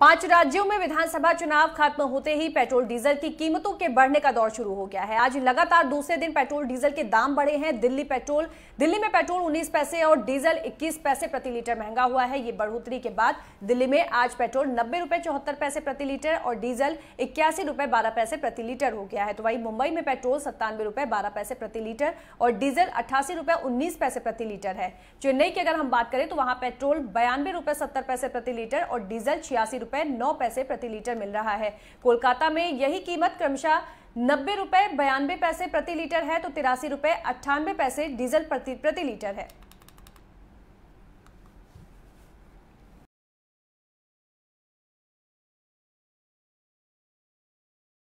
पांच राज्यों में विधानसभा चुनाव खत्म होते ही पेट्रोल डीजल की कीमतों के बढ़ने का दौर शुरू हो गया है आज लगातार दूसरे दिन पेट्रोल डीजल के दाम बढ़े हैं दिल्ली पेट्रोल दिल्ली में पेट्रोल 19 पैसे और डीजल 21 पैसे प्रति लीटर महंगा हुआ है ये बढ़ोतरी के बाद दिल्ली में आज पेट्रोल नब्बे रुपए चौहत्तर पैसे प्रति लीटर और डीजल इक्यासी रुपए बारह पैसे प्रति लीटर हो गया है तो वही मुंबई में पेट्रोल सत्तानवे रुपए बारह पैसे प्रति लीटर और डीजल अट्ठासी रुपए उन्नीस पैसे प्रति लीटर है चेन्नई की अगर हम बात करें तो वहां पेट्रोल बयानवे रुपए सत्तर पैसे प्रति लीटर और डीजल छियासी रुपए नौ पैसे प्रति लीटर मिल रहा है कोलकाता में यही कीमत क्रमशः नब्बे रुपए बयानबे पैसे प्रति लीटर है तो तिरासी रुपए अट्ठानबे पैसे डीजल प्रति, प्रति लीटर है